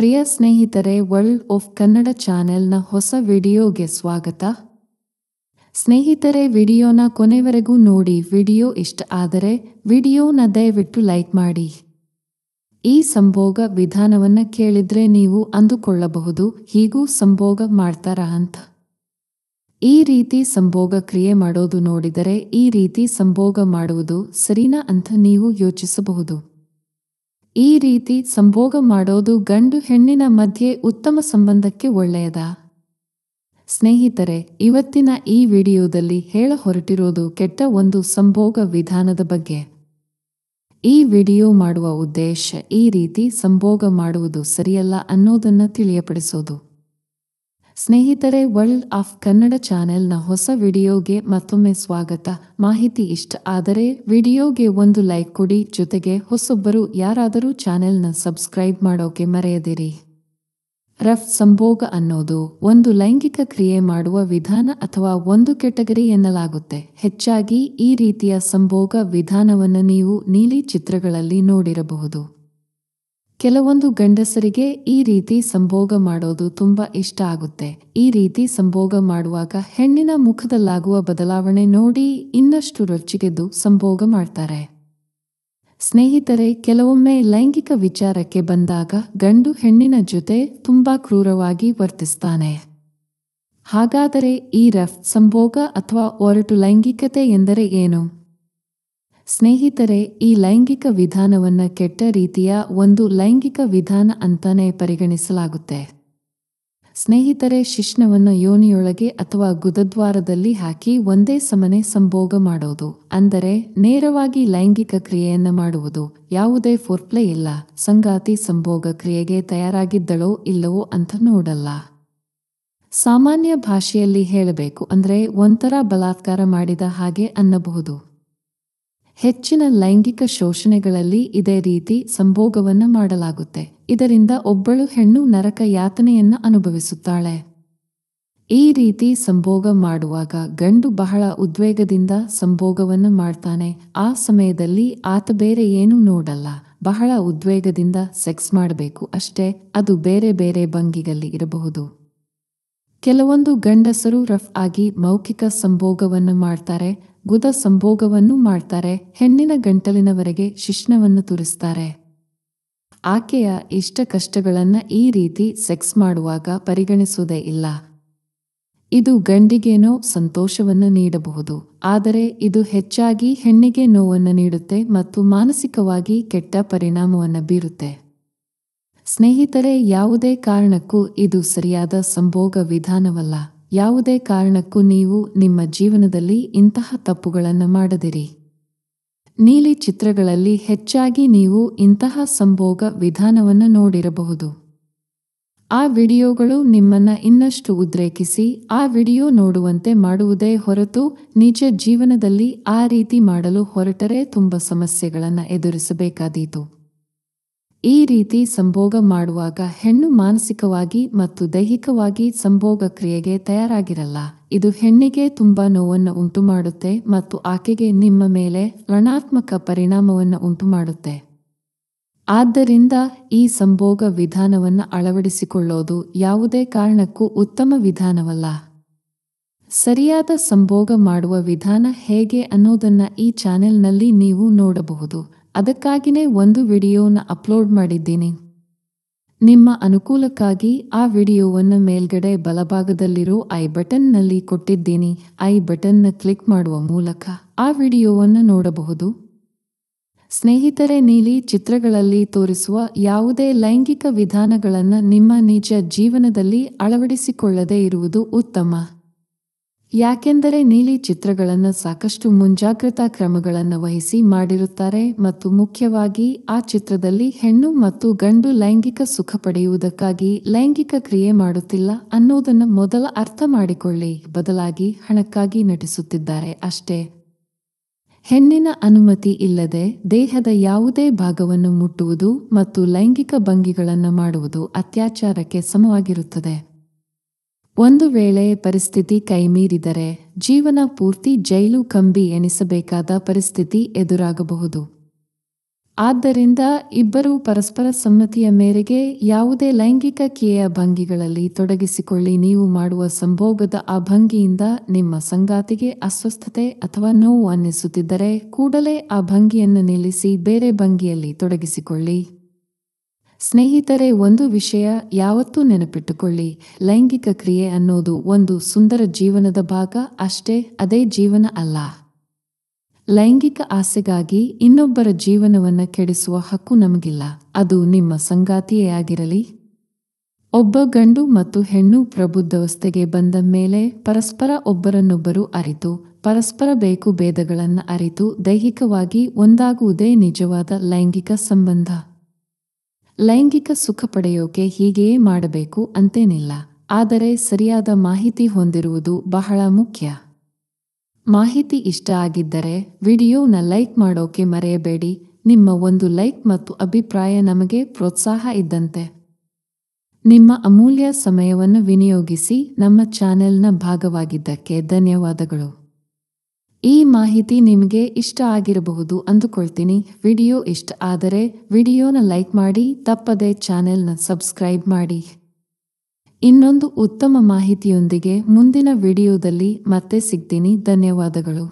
ಪ್ರಿಯ ಸ್ನೇಹಿತರೆ world of Kannada ಚಾನೆಲ್ನ ಹೊಸ ವಿಡಿಯೋಗೆ ಸ್ವಾಗತ ಸ್ನೇಹಿತರೆ ವಿಡಿಯೋನ ಕೊನೆವರೆಗೂ ನೋಡಿ ವಿಡಿಯೋ ಇಷ್ಟ ಆದರೆ ವಿಡಿಯೋನ ದಯವಿಟ್ಟು ಲೈಕ್ ಮಾಡಿ ಈ ಸಂಭೋಗ ವಿಧಾನವನ್ನು ಕೇಳಿದ್ರೆ ನೀವು ಅಂದುಕೊಳ್ಳಬಹುದು ಹೀಗೂ ಸಂಭೋಗ ಮಾಡ್ತಾರ ಅಂತ ಈ ರೀತಿ ಸಂಭೋಗ ಕ್ರಿಯೆ ಮಾಡೋದು ನೋಡಿದರೆ ಈ ರೀತಿ ಸಂಭೋಗ ಮಾಡುವುದು ಸರಿನಾ ಅಂತ ನೀವು ಯೋಚಿಸಬಹುದು ಈ ರೀತಿ ಸಂಭೋಗ ಮಾಡೋದು ಗಂಡು ಹೆಣ್ಣಿನ ಮಧ್ಯೆ ಉತ್ತಮ ಸಂಬಂಧಕ್ಕೆ ಒಳ್ಳೆಯದ ಸ್ನೇಹಿತರೆ ಇವತ್ತಿನ ಈ ವಿಡಿಯೋದಲ್ಲಿ ಹೇಳ ಹೊರಟಿರೋದು ಕೆಟ್ಟ ಒಂದು ಸಂಭೋಗ ವಿಧಾನದ ಬಗ್ಗೆ ಈ ವಿಡಿಯೋ ಮಾಡುವ ಉದ್ದೇಶ ಈ ರೀತಿ ಸಂಭೋಗ ಮಾಡುವುದು ಸರಿಯಲ್ಲ ಅನ್ನೋದನ್ನು ತಿಳಿಯಪಡಿಸೋದು ಸ್ನೇಹಿತರೆ ವರ್ಲ್ಡ್ ಆಫ್ ಕನ್ನಡ ಚಾನೆಲ್ನ ಹೊಸ ವಿಡಿಯೋಗೆ ಮತ್ತೊಮ್ಮೆ ಸ್ವಾಗತ ಮಾಹಿತಿ ಇಷ್ಟ ಆದರೆ ವಿಡಿಯೋಗೆ ಒಂದು ಲೈಕ್ ಕೊಡಿ ಜೊತೆಗೆ ಹೊಸೊಬ್ಬರು ಯಾರಾದರೂ ಚಾನೆಲ್ನ ಸಬ್ಸ್ಕ್ರೈಬ್ ಮಾಡೋಕೆ ಮರೆಯದಿರಿ ರಫ್ ಸಂಭೋಗ ಅನ್ನೋದು ಒಂದು ಲೈಂಗಿಕ ಕ್ರಿಯೆ ಮಾಡುವ ವಿಧಾನ ಅಥವಾ ಒಂದು ಕೆಟಗರಿ ಎನ್ನಲಾಗುತ್ತೆ ಹೆಚ್ಚಾಗಿ ಈ ರೀತಿಯ ಸಂಭೋಗ ವಿಧಾನವನ್ನು ನೀವು ನೀಲಿ ಚಿತ್ರಗಳಲ್ಲಿ ನೋಡಿರಬಹುದು ಕೆಲವೊಂದು ಗಂಡಸರಿಗೆ ಈ ರೀತಿ ಸಂಭೋಗ ಮಾಡೋದು ತುಂಬಾ ಇಷ್ಟ ಆಗುತ್ತೆ ಈ ರೀತಿ ಸಂಭೋಗ ಮಾಡುವಾಗ ಹೆಣ್ಣಿನ ಮುಖದಲ್ಲಾಗುವ ಬದಲಾವಣೆ ನೋಡಿ ಇನ್ನಷ್ಟು ರೊಚ್ಚಿಗೆದ್ದು ಸಂಭೋಗ ಮಾಡ್ತಾರೆ ಸ್ನೇಹಿತರೆ ಕೆಲವೊಮ್ಮೆ ಲೈಂಗಿಕ ವಿಚಾರಕ್ಕೆ ಬಂದಾಗ ಗಂಡು ಹೆಣ್ಣಿನ ಜೊತೆ ತುಂಬಾ ಕ್ರೂರವಾಗಿ ವರ್ತಿಸ್ತಾನೆ ಹಾಗಾದರೆ ಈ ರಫ್ ಸಂಭೋಗ ಅಥವಾ ಒರಟು ಲೈಂಗಿಕತೆ ಎಂದರೆ ಏನು ಸ್ನೇಹಿತರೆ ಈ ಲೈಂಗಿಕ ವಿಧಾನವನ್ನು ಕೆಟ್ಟ ರೀತಿಯ ಒಂದು ಲೈಂಗಿಕ ವಿಧಾನ ಅಂತಾನೆ ಪರಿಗಣಿಸಲಾಗುತ್ತೆ ಸ್ನೇಹಿತರೆ ಶಿಶ್ನವನ್ನು ಯೋನಿಯೊಳಗೆ ಅಥವಾ ಗುದದ್ವಾರದಲ್ಲಿ ಹಾಕಿ ಒಂದೇ ಸಮನೆ ಸಂಭೋಗ ಮಾಡೋದು ಅಂದರೆ ನೇರವಾಗಿ ಲೈಂಗಿಕ ಕ್ರಿಯೆಯನ್ನು ಮಾಡುವುದು ಯಾವುದೇ ಫೋರ್ಪ್ಲೇ ಇಲ್ಲ ಸಂಗಾತಿ ಸಂಭೋಗ ಕ್ರಿಯೆಗೆ ತಯಾರಾಗಿದ್ದಳೋ ಇಲ್ಲವೋ ಅಂತ ನೋಡಲ್ಲ ಸಾಮಾನ್ಯ ಭಾಷೆಯಲ್ಲಿ ಹೇಳಬೇಕು ಅಂದರೆ ಒಂಥರ ಬಲಾತ್ಕಾರ ಮಾಡಿದ ಹಾಗೆ ಅನ್ನಬಹುದು ಹೆಚ್ಚಿನ ಲೈಂಗಿಕ ಶೋಷಣೆಗಳಲ್ಲಿ ಇದೇ ರೀತಿ ಸಂಭೋಗವನ್ನು ಮಾಡಲಾಗುತ್ತೆ ಇದರಿಂದ ಒಬ್ಬಳು ಹೆಣ್ಣು ನರಕ ಯಾತನೆಯನ್ನು ಅನುಭವಿಸುತ್ತಾಳೆ ಈ ರೀತಿ ಸಂಭೋಗ ಮಾಡುವಾಗ ಗಂಡು ಬಹಳ ಉದ್ವೇಗದಿಂದ ಸಂಭೋಗವನ್ನು ಮಾಡ್ತಾನೆ ಆ ಸಮಯದಲ್ಲಿ ಆತ ಬೇರೆ ಏನೂ ನೋಡಲ್ಲ ಬಹಳ ಉದ್ವೇಗದಿಂದ ಸೆಕ್ಸ್ ಮಾಡಬೇಕು ಅಷ್ಟೇ ಅದು ಬೇರೆ ಬೇರೆ ಭಂಗಿಗಲ್ಲಿ ಇರಬಹುದು ಕೆಲವೊಂದು ಗಂಡಸರು ರಫ್ ಆಗಿ ಮೌಖಿಕ ಸಂಭೋಗವನ್ನು ಮಾಡ್ತಾರೆ ಗುದ ಸಂಭೋಗವನ್ನು ಮಾಡ್ತಾರೆ ಹೆಣ್ಣಿನ ಗಂಟಲಿನವರೆಗೆ ಶಿಶ್ನವನ್ನು ತುರಿಸ್ತಾರೆ ಆಕೆಯ ಇಷ್ಟ ಕಷ್ಟಗಳನ್ನು ಈ ರೀತಿ ಸೆಕ್ಸ್ ಮಾಡುವಾಗ ಪರಿಗಣಿಸುವುದೇ ಇಲ್ಲ ಇದು ಗಂಡಿಗೇನೋ ಸಂತೋಷವನ್ನು ನೀಡಬಹುದು ಆದರೆ ಇದು ಹೆಚ್ಚಾಗಿ ಹೆಣ್ಣಿಗೆ ನೋವನ್ನು ನೀಡುತ್ತೆ ಮತ್ತು ಮಾನಸಿಕವಾಗಿ ಕೆಟ್ಟ ಪರಿಣಾಮವನ್ನು ಬೀರುತ್ತೆ ಸ್ನೇಹಿತರೆ ಯಾವುದೇ ಕಾರಣಕ್ಕೂ ಇದು ಸರಿಯಾದ ಸಂಭೋಗ ವಿಧಾನವಲ್ಲ ಯಾವುದೇ ಕಾರಣಕ್ಕೂ ನೀವು ನಿಮ್ಮ ಜೀವನದಲ್ಲಿ ಇಂತಹ ತಪ್ಪುಗಳನ್ನು ಮಾಡದಿರಿ ನೀಲಿ ಚಿತ್ರಗಳಲ್ಲಿ ಹೆಚ್ಚಾಗಿ ನೀವು ಇಂತಹ ಸಂಭೋಗ ವಿಧಾನವನ್ನು ನೋಡಿರಬಹುದು ಆ ವಿಡಿಯೋಗಳು ನಿಮ್ಮನ್ನು ಇನ್ನಷ್ಟು ಉದ್ರೇಕಿಸಿ ಆ ವಿಡಿಯೋ ನೋಡುವಂತೆ ಮಾಡುವುದೇ ಹೊರತು ನಿಜ ಜೀವನದಲ್ಲಿ ಆ ರೀತಿ ಮಾಡಲು ಹೊರಟರೆ ತುಂಬ ಸಮಸ್ಯೆಗಳನ್ನು ಎದುರಿಸಬೇಕಾದೀತು ಈ ರೀತಿ ಸಂಭೋಗ ಮಾಡುವಾಗ ಹೆಣ್ಣು ಮಾನಸಿಕವಾಗಿ ಮತ್ತು ದೈಹಿಕವಾಗಿ ಸಂಭೋಗ ಕ್ರಿಯೆಗೆ ತಯಾರಾಗಿರಲ್ಲ ಇದು ಹೆಣ್ಣಿಗೆ ತುಂಬಾ ನೋವನ್ನು ಉಂಟುಮಾಡುತ್ತೆ ಮತ್ತು ಆಕೆಗೆ ನಿಮ್ಮ ಮೇಲೆ ಋಣಾತ್ಮಕ ಪರಿಣಾಮವನ್ನು ಉಂಟುಮಾಡುತ್ತೆ ಆದ್ದರಿಂದ ಈ ಸಂಭೋಗ ವಿಧಾನವನ್ನು ಅಳವಡಿಸಿಕೊಳ್ಳೋದು ಯಾವುದೇ ಕಾರಣಕ್ಕೂ ಉತ್ತಮ ವಿಧಾನವಲ್ಲ ಸರಿಯಾದ ಸಂಭೋಗ ಮಾಡುವ ವಿಧಾನ ಹೇಗೆ ಅನ್ನೋದನ್ನು ಈ ಚಾನೆಲ್ನಲ್ಲಿ ನೀವು ನೋಡಬಹುದು ಅದಕ್ಕಾಗಿಯೇ ಒಂದು ವಿಡಿಯೋನ ಅಪ್ಲೋಡ್ ಮಾಡಿದ್ದೀನಿ ನಿಮ್ಮ ಅನುಕೂಲಕ್ಕಾಗಿ ಆ ವಿಡಿಯೋವನ್ನು ಮೇಲ್ಗಡೆ ಬಲಭಾಗದಲ್ಲಿರೋ ಐ ಬಟನ್ನಲ್ಲಿ ಕೊಟ್ಟಿದ್ದೀನಿ ಐ ಬಟನ್ನ ಕ್ಲಿಕ್ ಮಾಡುವ ಮೂಲಕ ಆ ವಿಡಿಯೋವನ್ನು ನೋಡಬಹುದು ಸ್ನೇಹಿತರೆ ನೀಲಿ ಚಿತ್ರಗಳಲ್ಲಿ ತೋರಿಸುವ ಯಾವುದೇ ಲೈಂಗಿಕ ವಿಧಾನಗಳನ್ನು ನಿಮ್ಮ ನಿಜ ಜೀವನದಲ್ಲಿ ಅಳವಡಿಸಿಕೊಳ್ಳದೇ ಇರುವುದು ಉತ್ತಮ ಯಾಕೆಂದರೆ ನೀಲಿ ಚಿತ್ರಗಳನ್ನು ಸಾಕಷ್ಟು ಮುಂಜಾಗ್ರತಾ ಕ್ರಮಗಳನ್ನು ವಹಿಸಿ ಮಾಡಿರುತ್ತಾರೆ ಮತ್ತು ಮುಖ್ಯವಾಗಿ ಆ ಚಿತ್ರದಲ್ಲಿ ಹೆಣ್ಣು ಮತ್ತು ಗಂಡು ಲೈಂಗಿಕ ಸುಖ ಪಡೆಯುವುದಕ್ಕಾಗಿ ಲೈಂಗಿಕ ಕ್ರಿಯೆ ಮಾಡುತ್ತಿಲ್ಲ ಅನ್ನೋದನ್ನು ಮೊದಲ ಅರ್ಥ ಮಾಡಿಕೊಳ್ಳಿ ಬದಲಾಗಿ ಹಣಕ್ಕಾಗಿ ನಟಿಸುತ್ತಿದ್ದಾರೆ ಅಷ್ಟೇ ಹೆಣ್ಣಿನ ಅನುಮತಿ ಇಲ್ಲದೆ ದೇಹದ ಯಾವುದೇ ಭಾಗವನ್ನು ಮುಟ್ಟುವುದು ಮತ್ತು ಲೈಂಗಿಕ ಭಂಗಿಗಳನ್ನು ಮಾಡುವುದು ಅತ್ಯಾಚಾರಕ್ಕೆ ಸಮವಾಗಿರುತ್ತದೆ ಒಂದು ವೇಳೆ ಪರಿಸ್ಥಿತಿ ಕೈಮೀರಿದರೆ ಜೀವನ ಪೂರ್ತಿ ಜೈಲು ಕಂಬಿ ಎನಿಸಬೇಕಾದ ಪರಿಸ್ಥಿತಿ ಎದುರಾಗಬಹುದು ಆದ್ದರಿಂದ ಇಬ್ಬರೂ ಪರಸ್ಪರ ಸಮ್ಮತಿಯ ಮೇರೆಗೆ ಯಾವುದೇ ಲೈಂಗಿಕ ಕ್ರಿಯೆಯ ಭಂಗಿಗಳಲ್ಲಿ ತೊಡಗಿಸಿಕೊಳ್ಳಿ ನೀವು ಮಾಡುವ ಸಂಭೋಗದ ಆ ಭಂಗಿಯಿಂದ ನಿಮ್ಮ ಸಂಗಾತಿಗೆ ಅಸ್ವಸ್ಥತೆ ಅಥವಾ ನೋವು ಅನ್ನಿಸುತ್ತಿದ್ದರೆ ಕೂಡಲೇ ಆ ಭಂಗಿಯನ್ನು ನಿಲ್ಲಿಸಿ ಬೇರೆ ಭಂಗಿಯಲ್ಲಿ ತೊಡಗಿಸಿಕೊಳ್ಳಿ ಸ್ನೇಹಿತರೆ ಒಂದು ವಿಷಯ ಯಾವತ್ತೂ ನೆನಪಿಟ್ಟುಕೊಳ್ಳಿ ಲೈಂಗಿಕ ಕ್ರಿಯೆ ಅನ್ನೋದು ಒಂದು ಸುಂದರ ಜೀವನದ ಭಾಗ ಅಷ್ಟೇ ಅದೇ ಜೀವನ ಅಲ್ಲ ಲೈಂಗಿಕ ಆಸೆಗಾಗಿ ಇನ್ನೊಬ್ಬರ ಜೀವನವನ್ನು ಕೆಡಿಸುವ ಹಕ್ಕು ನಮಗಿಲ್ಲ ಅದು ನಿಮ್ಮ ಸಂಗಾತಿಯೇ ಆಗಿರಲಿ ಒಬ್ಬ ಗಂಡು ಮತ್ತು ಹೆಣ್ಣು ಪ್ರಬುದ್ಧವಸ್ಥೆಗೆ ಬಂದ ಮೇಲೆ ಪರಸ್ಪರ ಒಬ್ಬರನ್ನೊಬ್ಬರು ಅರಿತು ಪರಸ್ಪರ ಬೇಕು ಭೇದಗಳನ್ನು ಅರಿತು ದೈಹಿಕವಾಗಿ ಒಂದಾಗುವುದೇ ನಿಜವಾದ ಲೈಂಗಿಕ ಸಂಬಂಧ ಲೈಂಗಿಕ ಸುಖ ಪಡೆಯೋಕೆ ಹೀಗೆಯೇ ಮಾಡಬೇಕು ಅಂತೇನಿಲ್ಲ ಆದರೆ ಸರಿಯಾದ ಮಾಹಿತಿ ಹೊಂದಿರುವುದು ಬಹಳ ಮುಖ್ಯ ಮಾಹಿತಿ ಇಷ್ಟ ಆಗಿದ್ದರೆ ವಿಡಿಯೋನ ಲೈಕ್ ಮಾಡೋಕೆ ಮರೆಯಬೇಡಿ ನಿಮ್ಮ ಒಂದು ಲೈಕ್ ಮತ್ತು ಅಭಿಪ್ರಾಯ ನಮಗೆ ಪ್ರೋತ್ಸಾಹ ಇದ್ದಂತೆ ನಿಮ್ಮ ಅಮೂಲ್ಯ ಸಮಯವನ್ನು ವಿನಿಯೋಗಿಸಿ ನಮ್ಮ ಚಾನೆಲ್ನ ಭಾಗವಾಗಿದ್ದಕ್ಕೆ ಧನ್ಯವಾದಗಳು ಈ ಮಾಹಿತಿ ನಿಮಗೆ ಇಷ್ಟ ಆಗಿರಬಹುದು ಅಂದುಕೊಳ್ತೀನಿ ವಿಡಿಯೋ ಇಷ್ಟ ಆದರೆ ವಿಡಿಯೋನ ಲೈಕ್ ಮಾಡಿ ತಪ್ಪದೆ ಚಾನೆಲ್ನ ಸಬ್ಸ್ಕ್ರೈಬ್ ಮಾಡಿ ಇನ್ನೊಂದು ಉತ್ತಮ ಮಾಹಿತಿಯೊಂದಿಗೆ ಮುಂದಿನ ವಿಡಿಯೋದಲ್ಲಿ ಮತ್ತೆ ಸಿಗ್ತೀನಿ ಧನ್ಯವಾದಗಳು